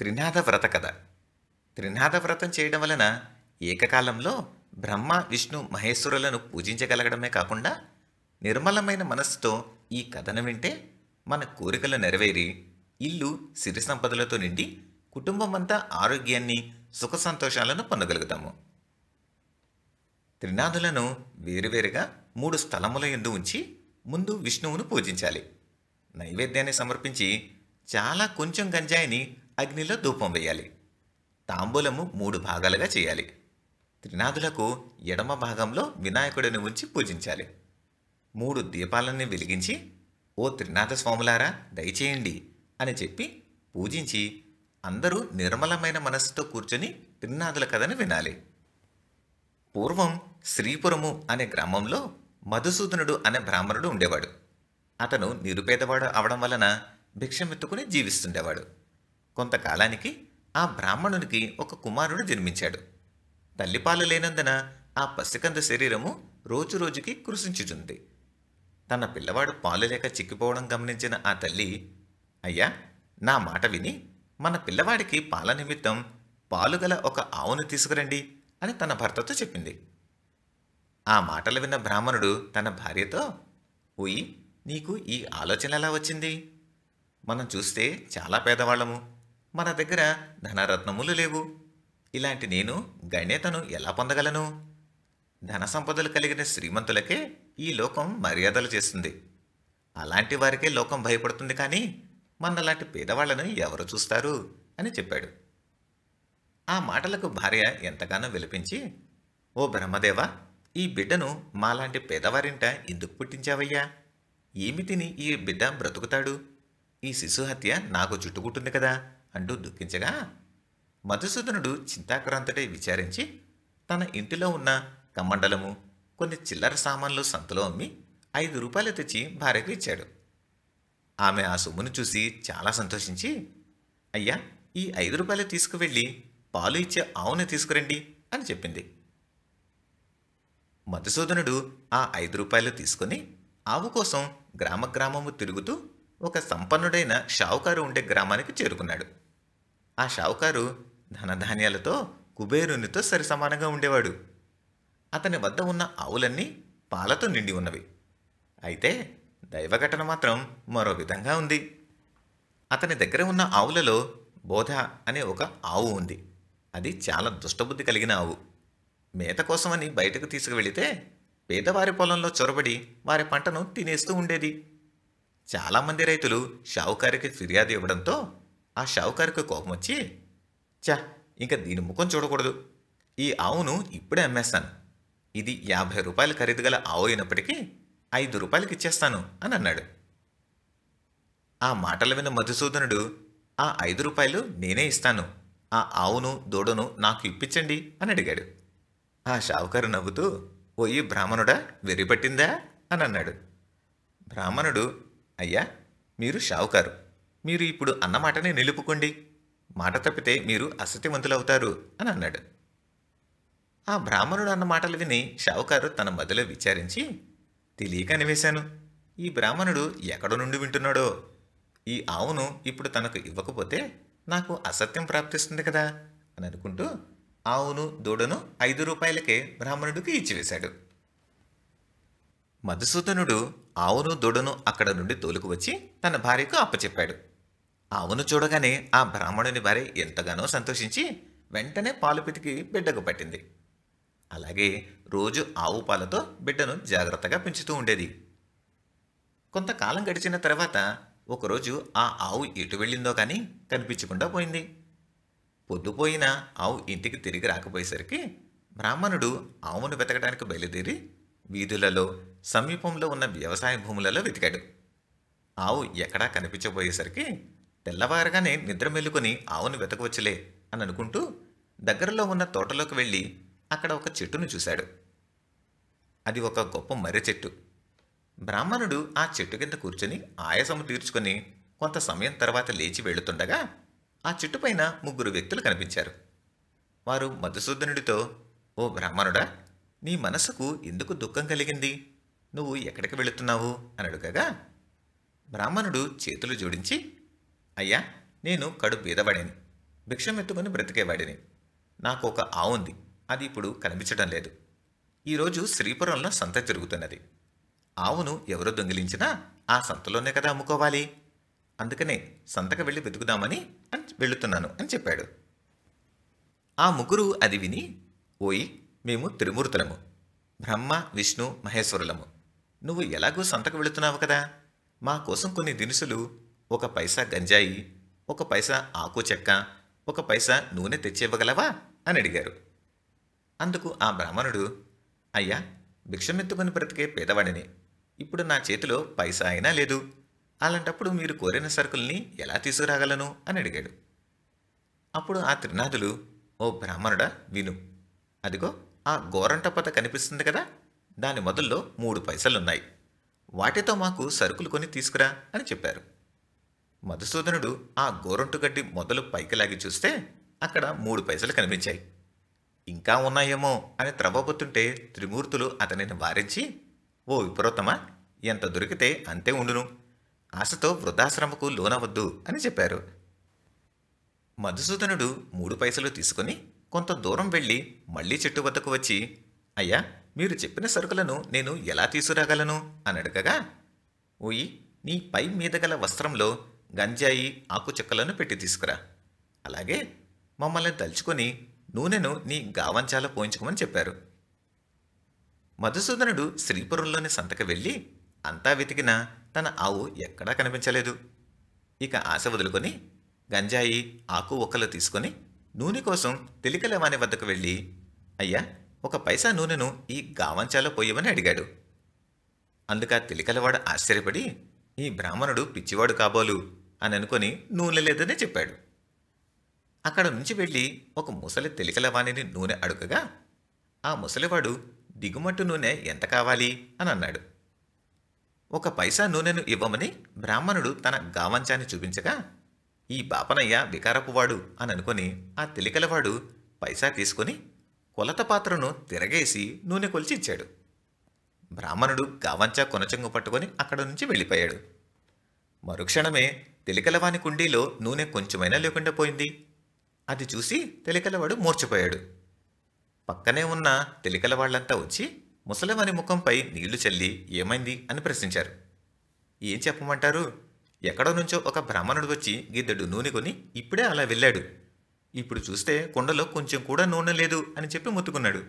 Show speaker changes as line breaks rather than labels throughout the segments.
త్రినాథ వ్రత కథ త్రినాథ వ్రతం చేయడం వలన ఏకకాలంలో బ్రహ్మ విష్ణు మహేశ్వరులను పూజించగలగడమే కాకుండా నిర్మలమైన మనస్సుతో ఈ కథను వింటే మన కోరికలు నెరవేరి ఇల్లు సిరి సంపదలతో నిండి కుటుంబం అంతా ఆరోగ్యాన్ని సుఖ సంతోషాలను పొందగలుగుతాము త్రినాథులను వేరువేరుగా మూడు స్థలముల ఎందు ఉంచి ముందు విష్ణువును పూజించాలి నైవేద్యాన్ని సమర్పించి చాలా కొంచెం గంజాయిని అగ్నిలో ధూపం వేయాలి తాంబూలము మూడు భాగాలుగా చేయాలి త్రినాథులకు ఎడమ భాగంలో వినాయకుడిని ఉంచి పూజించాలి మూడు దీపాలన్నీ వెలిగించి ఓ త్రినాథ స్వాములారా దయచేయండి అని చెప్పి పూజించి అందరూ నిర్మలమైన మనస్సుతో కూర్చొని త్రినాథుల కథను వినాలి పూర్వం శ్రీపురము అనే గ్రామంలో మధుసూదనుడు అనే బ్రాహ్మణుడు ఉండేవాడు అతను నిరుపేదవాడు అవడం వలన భిక్షమెత్తుకుని జీవిస్తుండేవాడు కొంతకాలానికి ఆ బ్రాహ్మణునికి ఒక కుమారుడు జన్మించాడు తల్లిపాలు లేనందున ఆ పసికంద శరీరము రోజురోజుకి కృషించుచుంది తన పిల్లవాడు పాలు లేక చిక్కిపోవడం గమనించిన ఆ తల్లి అయ్యా నా మాట విని మన పిల్లవాడికి పాల నిమిత్తం పాలుగల ఒక ఆవును తీసుకురండి అని తన భర్తతో చెప్పింది ఆ మాటలు విన్న బ్రాహ్మణుడు తన భార్యతో పోయి నీకు ఈ ఆలోచన ఎలా వచ్చింది మనం చూస్తే చాలా పేదవాళ్ళము మన దగ్గర ధనరత్నములు లేవు ఇలాంటి నేను గణ్యతను ఎలా పొందగలను ధన సంపదలు కలిగిన శ్రీమంతులకే ఈ లోకం మర్యాదలు చేస్తుంది అలాంటి వారికే లోకం భయపడుతుంది కానీ మనలాంటి పేదవాళ్లను ఎవరు చూస్తారు అని చెప్పాడు ఆ మాటలకు భార్య ఎంతగానో విలపించి ఓ బ్రహ్మదేవ ఈ బిడ్డను మాలాంటి పేదవారింట ఎందుకు పుట్టించావయ్యా ఏమి తిని ఈ బిడ్డ బ్రతుకుతాడు ఈ శిశుహత్య నాకు చుట్టుకుంటుంది కదా అంటూ దుఃఖించగా మధుసూదనుడు చింతాక్రాంతుడై విచారించి తన ఇంటిలో ఉన్న కమ్మండలము కొన్ని చిల్లర సామాన్లు సంతలో అమ్మి ఐదు రూపాయలు తెచ్చి భార్యకు ఇచ్చాడు ఆమె ఆ సొమ్మును చూసి చాలా సంతోషించి అయ్యా ఈ ఐదు రూపాయలు తీసుకువెళ్ళి పాలు ఇచ్చే ఆవును తీసుకురండి అని చెప్పింది మధుసూదనుడు ఆ ఐదు రూపాయలు తీసుకుని ఆవు కోసం గ్రామ గ్రామము తిరుగుతూ ఒక సంపన్నుడైన షావుకారు ఉండే గ్రామానికి చేరుకున్నాడు ఆ షావుకారు ధనధాన్యాలతో కుబేరునితో సరిసమానంగా ఉండేవాడు అతని వద్ద ఉన్న ఆవులన్నీ పాలతో నిండి ఉన్నవి అయితే దైవఘటన మాత్రం మరో విధంగా ఉంది అతని దగ్గర ఉన్న ఆవులలో బోధ అనే ఒక ఆవు ఉంది అది చాలా దుష్టబుద్ధి కలిగిన ఆవు మేత కోసమని బయటకు తీసుకువెళితే పేదవారి పొలంలో చొరబడి వారి పంటను తినేస్తూ ఉండేది చాలామంది రైతులు షావుకారికి ఫిర్యాదు ఇవ్వడంతో ఆ షావుకారికి కోపం వచ్చి చా ఇంకా దీని ముఖం చూడకూడదు ఈ ఆవును ఇప్పుడే అమ్మేస్తాను ఇది యాభై రూపాయలు ఖరీదు గల ఆవు అయినప్పటికీ ఐదు రూపాయలకి ఇచ్చేస్తాను అని అన్నాడు ఆ మాటలు విన్న మధుసూదనుడు ఆ ఐదు రూపాయలు నేనే ఇస్తాను ఆ ఆవును దూడను నాకు ఇప్పించండి అని అడిగాడు ఆ షావుకారు నవ్వుతూ ఓయి బ్రాహ్మణుడా వెరిపట్టిందా అని అన్నాడు బ్రాహ్మణుడు అయ్యా మీరు షావుకారు మీరు ఇప్పుడు అన్నమాటనే నిలుపుకోండి మాట తప్పితే మీరు అసత్యవంతులవుతారు అని అన్నాడు ఆ బ్రాహ్మణుడు అన్న మాటలు విని షావుకారు తన మదిలో విచారించి తెలియక అనివేశాను ఈ బ్రాహ్మణుడు ఎక్కడ నుండి వింటున్నాడో ఈ ఆవును ఇప్పుడు తనకు ఇవ్వకపోతే నాకు అసత్యం ప్రాప్తిస్తుంది కదా అని అనుకుంటూ ఆవును దూడను ఐదు రూపాయలకే బ్రాహ్మణుడికి ఇచ్చివేశాడు మధుసూదనుడు ఆవును దూడను అక్కడ నుండి తోలుకువచ్చి తన భార్యకు అప్పచెప్పాడు ఆవును చూడగానే ఆ బ్రాహ్మణుని భార్య ఎంతగానో సంతోషించి వెంటనే పాలు పితికి బిడ్డకు పట్టింది అలాగే రోజు ఆవు పాలతో బిడ్డను జాగ్రత్తగా పెంచుతూ ఉండేది కొంతకాలం గడిచిన తర్వాత ఒకరోజు ఆ ఆవు ఎటు వెళ్ళిందో కానీ కనిపించకుండా పోయింది పొద్దుపోయిన ఆవు ఇంటికి తిరిగి రాకపోయేసరికి బ్రాహ్మణుడు ఆవును వెతకడానికి బయలుదేరి వీధులలో సమీపంలో ఉన్న వ్యవసాయ భూములలో వెతికాడు ఆవు ఎక్కడా కనిపించబోయేసరికి తెల్లవారగానే నిద్ర మెలుకొని ఆవును వెతకవచ్చులే అని అనుకుంటూ దగ్గరలో ఉన్న తోటలోకి వెళ్ళి అక్కడ ఒక చెట్టును చూశాడు అది ఒక గొప్ప మర్రి చెట్టు బ్రాహ్మణుడు ఆ చెట్టు కింద కూర్చొని ఆయాసము తీర్చుకొని కొంత సమయం తర్వాత లేచి వెళుతుండగా ఆ చెట్టుపైన ముగ్గురు వ్యక్తులు కనిపించారు వారు మధుసూదనుడితో ఓ బ్రాహ్మణుడా నీ మనసుకు ఎందుకు దుఃఖం కలిగింది నువ్వు ఎక్కడికి వెళుతున్నావు అని అడుగగా బ్రాహ్మణుడు చేతులు జోడించి అయ్యా నేను కడు బీదవాడిని భిక్షం ఎత్తుకుని బ్రతికేవాడిని నాకు ఒక ఆవుంది అది ఇప్పుడు కనిపించడం లేదు ఈరోజు శ్రీపురంలో సంత తిరుగుతున్నది ఆవును ఎవరు దొంగిలించినా ఆ సంతలోనే కదా అమ్ముకోవాలి అందుకనే సంతకు వెళ్ళి వెతుకుదామని అని వెళుతున్నాను అని చెప్పాడు ఆ ముగ్గురు అది విని ఓయి మేము త్రిమూర్తులము బ్రహ్మ విష్ణు మహేశ్వరులము నువ్వు ఎలాగూ సంతకు వెళుతున్నావు కదా మా కోసం కొన్ని దినుసులు ఒక పైసా గంజాయి ఒక పైసా ఆకు చెక్క ఒక పైసా నూనె తెచ్చివ్వగలవా అని అడిగారు అందుకు ఆ బ్రాహ్మణుడు అయ్యా భిక్షమెత్తుకుని బ్రతికే పేదవాడిని ఇప్పుడు నా చేతిలో పైసా అయినా లేదు అలాంటప్పుడు మీరు కోరిన సరుకుల్ని ఎలా తీసుకురాగలను అని అడిగాడు అప్పుడు ఆ త్రినాథులు ఓ బ్రాహ్మణుడా విను అదిగో ఆ గోరంట పత కనిపిస్తుంది కదా దాని మొదల్లో మూడు పైసలున్నాయి వాటితో మాకు సరుకులు కొని తీసుకురా అని చెప్పారు మధుసూదనుడు ఆ గోరంటు గడ్డి మొదలు పైకి లాగి చూస్తే అక్కడ మూడు పైసలు కనిపించాయి ఇంకా ఉన్నాయేమో అని త్రవ్వబోతుంటే త్రిమూర్తులు అతనిని వారించి ఓ విప్రోత్తమా ఎంత దొరికితే అంతే ఉండును ఆశతో వృద్ధాశ్రమకు లోనవద్దు అని చెప్పారు మధుసూదనుడు మూడు పైసలు తీసుకుని కొంత దూరం వెళ్ళి మళ్లీ చెట్టు వద్దకు వచ్చి అయ్యా మీరు చెప్పిన సరుకులను నేను ఎలా తీసుకురాగలను అని అడగగా ఓయి నీ పై మీద గల వస్త్రంలో గంజాయి ఆకుచెక్కలను పెట్టి తీసుకురా అలాగే మమ్మల్ని తలుచుకొని నూనెను నీ గావంచాల పోయించుకోమని చెప్పారు మధుసూదనుడు శ్రీపురంలోని సంతకు వెళ్ళి అంతా వెతికినా తన ఆవు ఎక్కడా కనిపించలేదు ఇక ఆశ వదులుకొని గంజాయి ఆకు ఒక్కలు తీసుకొని నూనె కోసం తెలికలేవాని వద్దకు వెళ్ళి అయ్యా ఒక పైసా నూనెను ఈ గావంచాలో పోయమని అడిగాడు అందుక తెలికలవాడు ఆశ్చర్యపడి ఈ బ్రాహ్మణుడు పిచ్చివాడు కాబోలు అని అనుకుని నూనె లేదనే చెప్పాడు అక్కడ నుంచి వెళ్ళి ఒక ముసలి తెలికలవాణిని నూనె అడుగగా ఆ ముసలివాడు దిగుమట్టు నూనె ఎంత కావాలి అని అన్నాడు ఒక పైసా నూనెను ఇవ్వమని బ్రాహ్మణుడు తన గావంచాన్ని చూపించగా ఈ బాపనయ్య వికారపువాడు అని అనుకుని ఆ తెలికలవాడు పైసా తీసుకుని కొలత పాత్రను తిరగేసి నూనె కొలిచి ఇచ్చాడు బ్రాహ్మణుడు గావంచా కొనచెంగు పట్టుకొని అక్కడ నుంచి వెళ్ళిపోయాడు మరుక్షణమే తెలికలవాని కుండీలో నూనె కొంచెమైనా లేకుండా పోయింది అది చూసి తెలికలవాడు మూర్చిపోయాడు పక్కనే ఉన్న తెలికలవాళ్లంతా వచ్చి ముసలవాని ముఖంపై నీళ్లు చల్లి ఏమైంది అని ప్రశ్నించారు ఏం చెప్పమంటారు ఎక్కడో నుంచో ఒక బ్రాహ్మణుడు వచ్చి గిద్దడు నూనె కొని ఇప్పుడే అలా వెళ్ళాడు ఇప్పుడు చూస్తే కుండలో కొంచెం కూడా నూనె లేదు అని చెప్పి ముత్తుకున్నాడు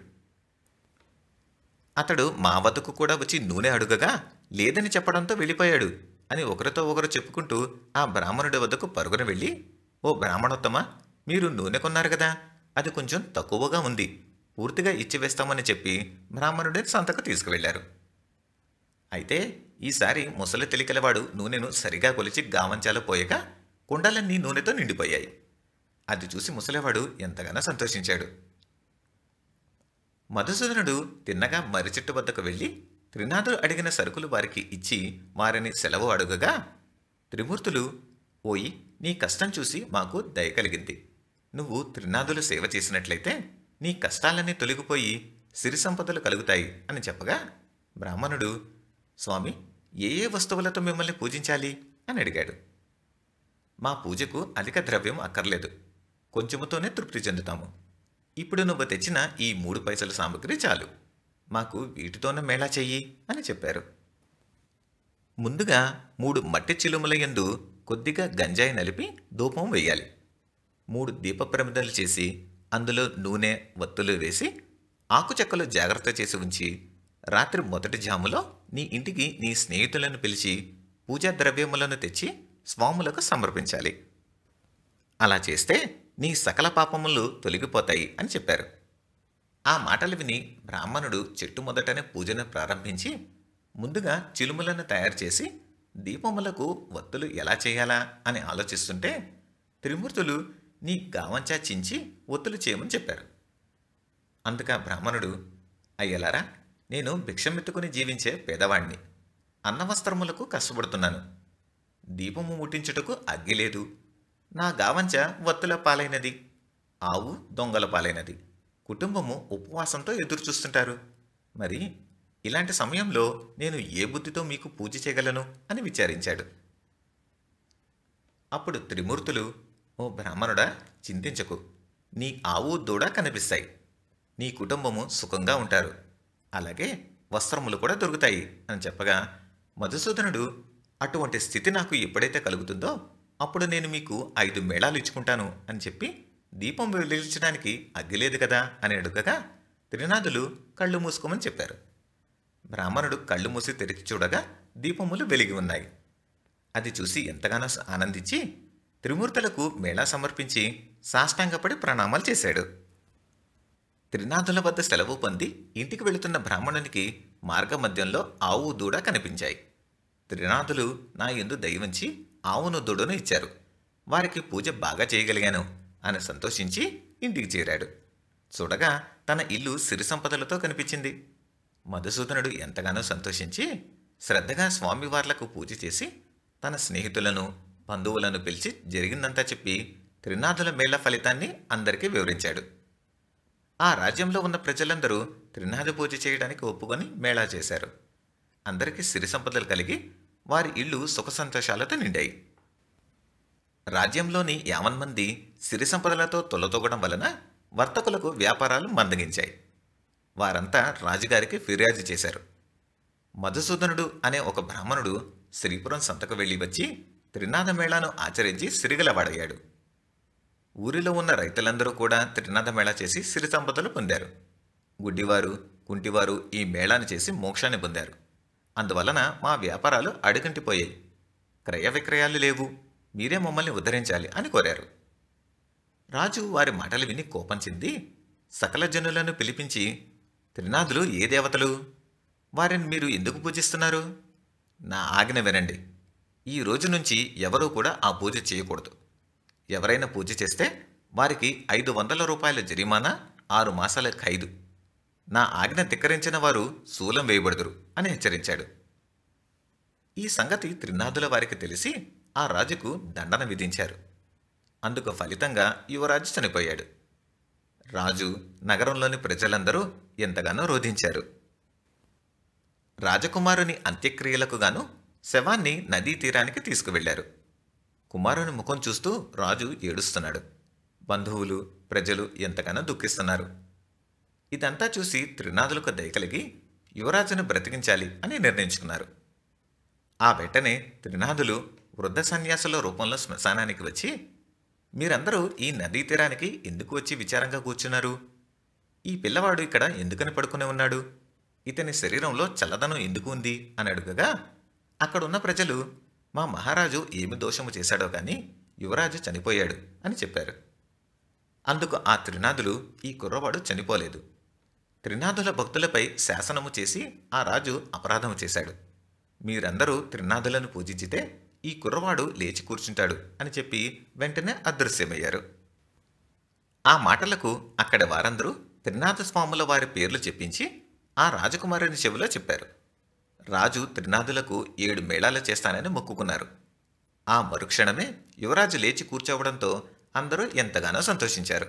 అతడు మా వద్దకు కూడా వచ్చి నూనె అడుగగా లేదని చెప్పడంతో వెళ్ళిపోయాడు అని ఒకరితో ఒకరు చెప్పుకుంటూ ఆ బ్రాహ్మణుడి వద్దకు పరుగున వెళ్ళి ఓ బ్రాహ్మణోత్తమ మీరు నూనె కొన్నారు కదా అది కొంచెం తక్కువగా ఉంది పూర్తిగా ఇచ్చివేస్తామని చెప్పి బ్రాహ్మణుడి సంతకు తీసుకువెళ్లారు అయితే ఈసారి ముసలి తెలికలవాడు నూనెను సరిగా కొలిచి గావంచాల పోయక కుండలన్నీ నూనెతో నిండిపోయాయి అది చూసి ముసలివాడు ఎంతగానో సంతోషించాడు మధుసూదనుడు తిన్నగా మర్రిచెట్టు వద్దకు వెళ్ళి త్రినాథుడు అడిగిన సరుకులు వారికి ఇచ్చి వారిని సెలవు అడుగగా త్రిమూర్తులు ఓయి నీ కష్టం చూసి మాకు దయ కలిగింది నువ్వు త్రినాథులు సేవ చేసినట్లయితే నీ కష్టాలన్నీ తొలగిపోయి సిరి సంపదలు కలుగుతాయి అని చెప్పగా బ్రాహ్మణుడు స్వామి ఏ ఏ వస్తువులతో మిమ్మల్ని పూజించాలి అని అడిగాడు మా పూజకు అధిక ద్రవ్యం అక్కర్లేదు కొంచెముతోనే తృప్తి చెందుతాము ఇప్పుడు నువ్వు తెచ్చిన ఈ మూడు పైసల సామాగ్రి చాలు మాకు వీటితోన మేళా చెయ్యి అని చెప్పారు ముందుగా మూడు మట్టి చిలుముల ఎందు కొద్దిగా గంజాయి నలిపి ధూపం వేయాలి మూడు దీప ప్రమిదలు చేసి అందులో నూనె వత్తులు వేసి ఆకుచెక్కలు జాగ్రత్త చేసి ఉంచి రాత్రి మొదటి జాములో నీ ఇంటికి నీ స్నేహితులను పిలిచి పూజా ద్రవ్యములను తెచ్చి స్వాములకు సమర్పించాలి అలా చేస్తే నీ సకల పాపములు తొలగిపోతాయి అని చెప్పారు ఆ మాటలు విని బ్రాహ్మణుడు చెట్టు మొదటనే పూజను ప్రారంభించి ముందుగా చిలుములను తయారు చేసి దీపములకు వత్తులు ఎలా చేయాలా అని ఆలోచిస్తుంటే త్రిమూర్తులు నీ గావంచా చించి ఒత్తులు చేయమని చెప్పారు అందుక బ్రాహ్మణుడు అయ్యలారా నేను భిక్షమెత్తుకుని జీవించే పేదవాణ్ణి అన్నవస్త్రములకు కష్టపడుతున్నాను దీపము ముట్టించుటకు అగ్గి లేదు నా గావంచ వత్తుల పాలైనది ఆవు దొంగల పాలైనది కుటుంబము ఉపవాసంతో ఎదురుచూస్తుంటారు మరి ఇలాంటి సమయంలో నేను ఏ బుద్ధితో మీకు పూజ చేయగలను అని విచారించాడు అప్పుడు త్రిమూర్తులు ఓ బ్రాహ్మణుడా చింతించకు నీ ఆవు దూడ కనిపిస్తాయి నీ కుటుంబము సుఖంగా ఉంటారు అలాగే వస్త్రములు కూడా దొరుకుతాయి అని చెప్పగా మధుసూదనుడు అటువంటి స్థితి నాకు ఎప్పుడైతే కలుగుతుందో అప్పుడు నేను మీకు ఐదు మేళాలు ఇచ్చుకుంటాను అని చెప్పి దీపం వెలిగించడానికి అగ్గిలేదు కదా అని అడుగగా త్రినాథులు కళ్ళు మూసుకోమని చెప్పారు బ్రాహ్మణుడు కళ్ళు మూసి తెరిచి చూడగా దీపములు వెలిగి ఉన్నాయి అది చూసి ఎంతగానో ఆనందించి త్రిమూర్తులకు మేళా సమర్పించి సాష్టాంగపడి ప్రణామాలు చేశాడు త్రినాథుల వద్ద సెలవు పొంది ఇంటికి వెళుతున్న బ్రాహ్మణునికి మార్గమధ్యంలో ఆవు దూడ కనిపించాయి త్రినాథులు నా ఎందు దయవంచి ఆవును దుడును ఇచ్చారు వారికి పూజ బాగా చేయగలిగాను అని సంతోషించి ఇంటికి చేరాడు చూడగా తన ఇల్లు సిరి సంపదలతో కనిపించింది మధుసూదనుడు ఎంతగానో సంతోషించి శ్రద్ధగా స్వామివార్లకు పూజ చేసి తన స్నేహితులను బంధువులను పిలిచి జరిగిందంతా చెప్పి త్రినాథుల మేళ ఫలితాన్ని అందరికీ వివరించాడు ఆ రాజ్యంలో ఉన్న ప్రజలందరూ త్రినాథ పూజ చేయడానికి ఒప్పుకొని మేళా చేశారు అందరికీ సిరి సంపదలు కలిగి వారి ఇళ్ళు సుఖ సంతోషాలతో నిండాయి రాజ్యంలోని యావన్ మంది సిరి సంపదలతో తొలతొగడం వలన వర్తకులకు వ్యాపారాలు మందగించాయి వారంతా రాజుగారికి ఫిర్యాదు చేశారు మధుసూదనుడు అనే ఒక బ్రాహ్మణుడు శ్రీపురం సంతకు వెళ్ళి వచ్చి త్రినాథ మేళాను ఆచరించి సిరిగలవాడయ్యాడు ఊరిలో ఉన్న రైతులందరూ కూడా త్రినాథ మేళా చేసి సిరి సంపదలు పొందారు గుడ్డివారు కుంటివారు ఈ మేళాను చేసి మోక్షాన్ని పొందారు అందువలన మా వ్యాపారాలు అడుగంటిపోయాయి క్రయ విక్రయాలు లేవు మీరే మమ్మల్ని ఉద్ధరించాలి అని కోరారు రాజు వారి మాటలు విని కోపం చెంది సకల జనులను పిలిపించి త్రినాథులు ఏ దేవతలు వారిని మీరు ఎందుకు పూజిస్తున్నారు నా ఆజ్ఞ వినండి ఈ రోజు నుంచి ఎవరూ కూడా ఆ పూజ చేయకూడదు ఎవరైనా పూజ చేస్తే వారికి ఐదు వందల రూపాయల జరిమానా ఆరు మాసాల ఖైదు నా ఆజ్ఞ తిక్కరించిన వారు శూలం వేయబడుదురు అని హెచ్చరించాడు ఈ సంగతి త్రినాథుల వారికి తెలిసి ఆ రాజుకు దండన విధించారు అందుకు ఫలితంగా యువరాజు చనిపోయాడు రాజు నగరంలోని ప్రజలందరూ ఎంతగానో రోధించారు రాజకుమారుని అంత్యక్రియలకు గాను శవాన్ని నదీ తీరానికి తీసుకువెళ్లారు కుమారుని ముఖం చూస్తూ రాజు ఏడుస్తున్నాడు బంధువులు ప్రజలు ఎంతగానో దుఃఖిస్తున్నారు ఇదంతా చూసి త్రినాథులకు కలిగి యువరాజును బ్రతికించాలి అని నిర్ణయించుకున్నారు ఆ వెంటనే త్రినాథులు వృద్ధ సన్యాసుల రూపంలో శ్మశానానికి వచ్చి మీరందరూ ఈ నదీ తీరానికి ఎందుకు వచ్చి విచారంగా కూర్చున్నారు ఈ పిల్లవాడు ఇక్కడ ఎందుకని పడుకునే ఉన్నాడు ఇతని శరీరంలో చల్లదనం ఎందుకు ఉంది అని అడుగగా అక్కడున్న ప్రజలు మా మహారాజు ఏమి దోషము చేశాడో కానీ యువరాజు చనిపోయాడు అని చెప్పారు అందుకు ఆ త్రినాథులు ఈ కుర్రవాడు చనిపోలేదు త్రినాథుల భక్తులపై శాసనము చేసి ఆ రాజు అపరాధము చేశాడు మీరందరూ త్రినాథులను పూజించితే ఈ కుర్రవాడు లేచి కూర్చుంటాడు అని చెప్పి వెంటనే అదృశ్యమయ్యారు ఆ మాటలకు అక్కడ వారందరూ స్వాముల వారి పేర్లు చెప్పించి ఆ రాజకుమారుని చెవిలో చెప్పారు రాజు త్రినాథులకు ఏడు మేళాలు చేస్తానని మొక్కుకున్నారు ఆ మరుక్షణమే యువరాజు లేచి కూర్చోవడంతో అందరూ ఎంతగానో సంతోషించారు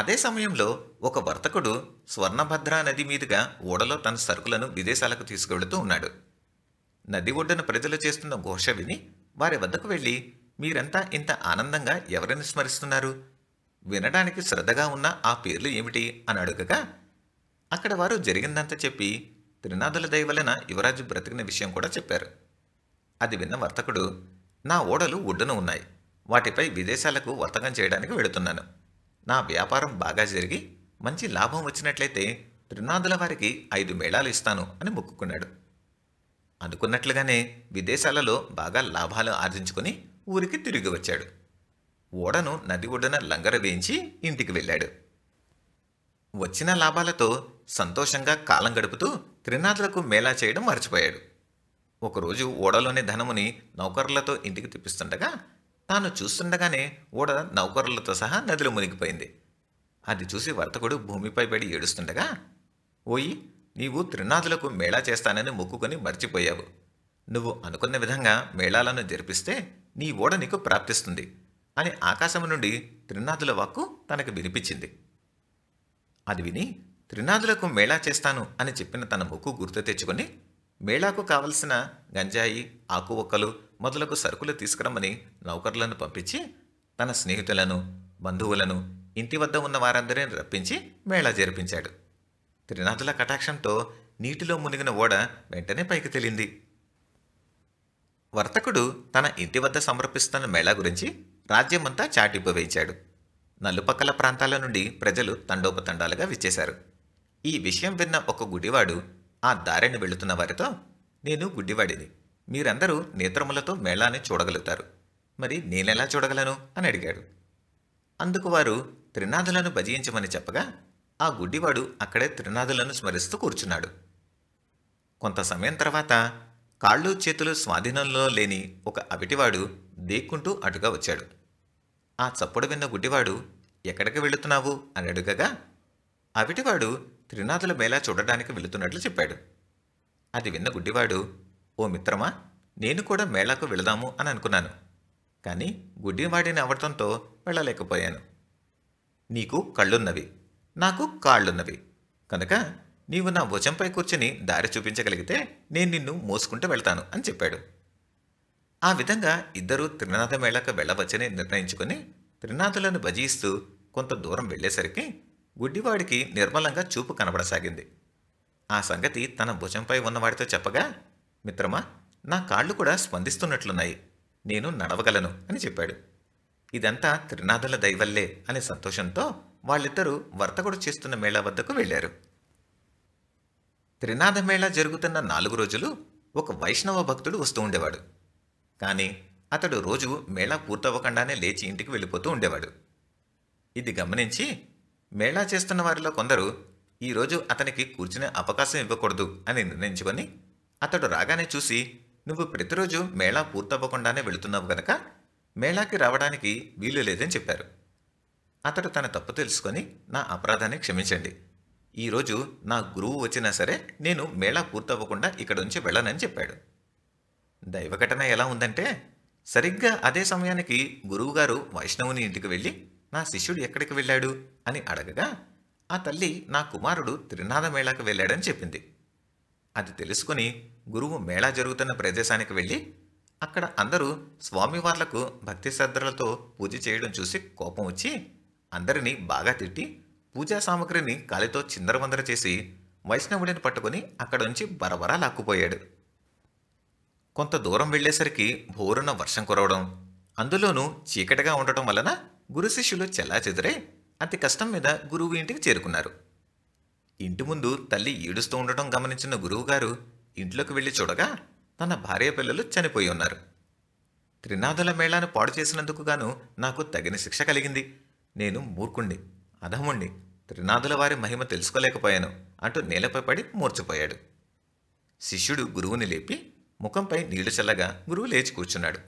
అదే సమయంలో ఒక వర్తకుడు స్వర్ణభద్రా నది మీదుగా ఓడలో తన సరుకులను విదేశాలకు తీసుకువెళుతూ ఉన్నాడు నది ఒడ్డున ప్రజలు చేస్తున్న ఘోష విని వారి వద్దకు వెళ్ళి మీరంతా ఇంత ఆనందంగా ఎవరిని స్మరిస్తున్నారు వినడానికి శ్రద్ధగా ఉన్న ఆ పేర్లు ఏమిటి అని అడుగగా అక్కడ వారు జరిగిందంతా చెప్పి త్రినాథుల దయవలన యువరాజు బ్రతికిన విషయం కూడా చెప్పారు అది విన్న వర్తకుడు నా ఓడలు ఒడ్డున ఉన్నాయి వాటిపై విదేశాలకు వర్తకం చేయడానికి వెళుతున్నాను నా వ్యాపారం బాగా జరిగి మంచి లాభం వచ్చినట్లయితే త్రినాదుల వారికి ఐదు మేళాలు ఇస్తాను అని మొక్కుకున్నాడు అనుకున్నట్లుగానే విదేశాలలో బాగా లాభాలు ఆర్జించుకుని ఊరికి తిరిగి వచ్చాడు ఓడను నది ఒడ్డున లంగర వేయించి ఇంటికి వెళ్ళాడు వచ్చిన లాభాలతో సంతోషంగా కాలం గడుపుతూ త్రినాథులకు మేళా చేయడం మర్చిపోయాడు ఒకరోజు ఓడలోని ధనముని నౌకర్లతో ఇంటికి తెప్పిస్తుండగా తాను చూస్తుండగానే ఓడ నౌకరులతో సహా నదిలో మునిగిపోయింది అది చూసి వర్తకుడు భూమిపై పడి ఏడుస్తుండగా ఓయి నీవు త్రినాథులకు మేళా చేస్తానని మొక్కుకొని మర్చిపోయావు నువ్వు అనుకున్న విధంగా మేళాలను జరిపిస్తే నీ ఓడ నీకు ప్రాప్తిస్తుంది అని ఆకాశం నుండి త్రినాథుల వాక్కు తనకు వినిపించింది అది విని త్రినాథులకు మేళా చేస్తాను అని చెప్పిన తన మొక్కు గుర్తు తెచ్చుకొని మేళాకు కావలసిన గంజాయి ఆకు ఒక్కలు మొదలకు సరుకులు తీసుకురమ్మని నౌకర్లను పంపించి తన స్నేహితులను బంధువులను ఇంటి వద్ద ఉన్న వారందరిని రప్పించి మేళా జరిపించాడు త్రినాథుల కటాక్షంతో నీటిలో మునిగిన ఓడ వెంటనే పైకి తేలింది వర్తకుడు తన ఇంటి వద్ద సమర్పిస్తున్న మేళా గురించి రాజ్యమంతా చాటింపు వేయించాడు నలుపక్కల ప్రాంతాల నుండి ప్రజలు తండోపతండాలుగా విచ్చేశారు ఈ విషయం విన్న ఒక గుడివాడు ఆ దారిని వెళుతున్న వారితో నేను గుడ్డివాడిని మీరందరూ నేత్రములతో మేళాన్ని చూడగలుగుతారు మరి నేనెలా చూడగలను అని అడిగాడు అందుకు వారు త్రినాథులను భజించమని చెప్పగా ఆ గుడ్డివాడు అక్కడే త్రినాథులను స్మరిస్తూ కూర్చున్నాడు కొంత సమయం తర్వాత కాళ్ళు చేతులు స్వాధీనంలో లేని ఒక అవిటివాడు దేక్కుంటూ అటుగా వచ్చాడు ఆ చప్పుడు విన్న గుడ్డివాడు ఎక్కడికి వెళుతున్నావు అని అడుగగా అవిటివాడు త్రినాథుల బేలా చూడడానికి వెళుతున్నట్లు చెప్పాడు అది విన్న గుడ్డివాడు ఓ మిత్రమా నేను కూడా మేళాకు వెళదాము అని అనుకున్నాను కానీ గుడ్డివాడిని అవడంతో వెళ్ళలేకపోయాను నీకు కళ్ళున్నవి నాకు కాళ్ళున్నవి కనుక నీవు నా భుజంపై కూర్చుని దారి చూపించగలిగితే నేను నిన్ను మోసుకుంటూ వెళ్తాను అని చెప్పాడు ఆ విధంగా ఇద్దరూ త్రినాథ మేళాకు వెళ్ళవచ్చని నిర్ణయించుకుని త్రినాథులను భజిస్తూ కొంత దూరం వెళ్ళేసరికి గుడ్డివాడికి నిర్మలంగా చూపు కనబడసాగింది ఆ సంగతి తన భుజంపై ఉన్నవాడితో చెప్పగా మిత్రమా నా కాళ్ళు కూడా స్పందిస్తున్నట్లున్నాయి నేను నడవగలను అని చెప్పాడు ఇదంతా త్రినాథుల దైవల్లే అనే సంతోషంతో వాళ్ళిద్దరూ వర్తకుడు చేస్తున్న మేళా వద్దకు వెళ్ళారు త్రినాథ మేళా జరుగుతున్న నాలుగు రోజులు ఒక వైష్ణవ భక్తుడు వస్తూ ఉండేవాడు కానీ అతడు రోజు మేళా పూర్తవ్వకుండానే లేచి ఇంటికి వెళ్ళిపోతూ ఉండేవాడు ఇది గమనించి మేళా చేస్తున్న వారిలో కొందరు ఈరోజు అతనికి కూర్చునే అవకాశం ఇవ్వకూడదు అని నిర్ణయించుకొని అతడు రాగానే చూసి నువ్వు ప్రతిరోజు మేళా పూర్తవ్వకుండానే వెళుతున్నావు గనక మేళాకి రావడానికి వీలు లేదని చెప్పారు అతడు తన తప్పు తెలుసుకొని నా అపరాధాన్ని క్షమించండి ఈరోజు నా గురువు వచ్చినా సరే నేను మేళా పూర్తవ్వకుండా ఇక్కడ నుంచి వెళ్ళనని చెప్పాడు దైవఘటన ఎలా ఉందంటే సరిగ్గా అదే సమయానికి గురువుగారు వైష్ణవుని ఇంటికి వెళ్ళి నా శిష్యుడు ఎక్కడికి వెళ్ళాడు అని అడగగా ఆ తల్లి నా కుమారుడు త్రినాథ మేళాకు వెళ్ళాడని చెప్పింది అది తెలుసుకుని గురువు మేళా జరుగుతున్న ప్రదేశానికి వెళ్ళి అక్కడ అందరూ స్వామివార్లకు భక్తి శ్రద్ధలతో పూజ చేయడం చూసి కోపం వచ్చి అందరినీ బాగా తిట్టి పూజా సామగ్రిని కాలితో చిందరవందర చేసి వైష్ణవుడిని పట్టుకుని అక్కడ నుంచి బరబరా లాక్కుపోయాడు కొంత దూరం వెళ్లేసరికి భోరున వర్షం కురవడం అందులోనూ చీకటిగా ఉండటం వలన గురు శిష్యులు చెదిరే అతి కష్టం మీద గురువు ఇంటికి చేరుకున్నారు ఇంటి ముందు తల్లి ఏడుస్తూ ఉండటం గమనించిన గురువుగారు ఇంట్లోకి వెళ్ళి చూడగా తన భార్య పిల్లలు చనిపోయి ఉన్నారు త్రినాథుల మేళాను పాడు చేసినందుకు గాను నాకు తగిన శిక్ష కలిగింది నేను మూర్ఖుణ్ణి అధముణ్ణి త్రినాథుల వారి మహిమ తెలుసుకోలేకపోయాను అంటూ నేలపై పడి మూర్చిపోయాడు శిష్యుడు గురువుని లేపి ముఖంపై నీళ్లు చల్లగా గురువు లేచి కూర్చున్నాడు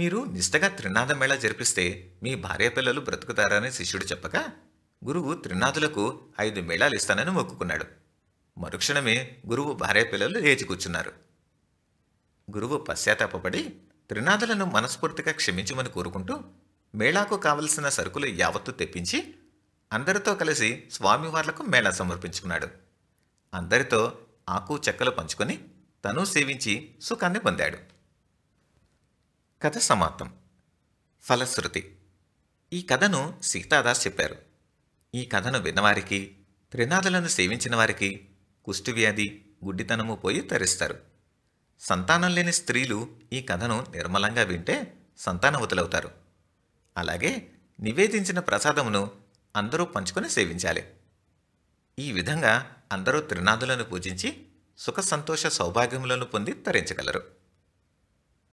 మీరు నిష్టగా త్రినాద మేళ జరిపిస్తే మీ భార్య పిల్లలు బ్రతుకుతారని శిష్యుడు చెప్పగా గురువు త్రినాదులకు ఐదు మేళాలు ఇస్తానని మొక్కుకున్నాడు మరుక్షణమే గురువు భార్య పిల్లలు లేచి కూర్చున్నారు గురువు పశ్చాత్తాపడి త్రినాదులను మనస్ఫూర్తిగా క్షమించమని కోరుకుంటూ మేళాకు కావలసిన సరుకులు యావత్తు తెప్పించి అందరితో కలిసి స్వామివార్లకు మేళా సమర్పించుకున్నాడు అందరితో ఆకు చెక్కలు పంచుకొని తను సేవించి సుఖాన్ని పొందాడు కథ సమాప్తం ఫలశ్రుతి ఈ కథను సీతాదాస్ చెప్పారు ఈ కథను విన్నవారికి త్రినాథులను సేవించిన వారికి కుష్టివ్యాధి గుడ్డితనము పోయి తరిస్తారు సంతానం లేని స్త్రీలు ఈ కథను నిర్మలంగా వింటే సంతానవతులవుతారు అలాగే నివేదించిన ప్రసాదమును అందరూ పంచుకొని సేవించాలి ఈ విధంగా అందరూ త్రినాదులను పూజించి సుఖ సంతోష సౌభాగ్యములను పొంది తరించగలరు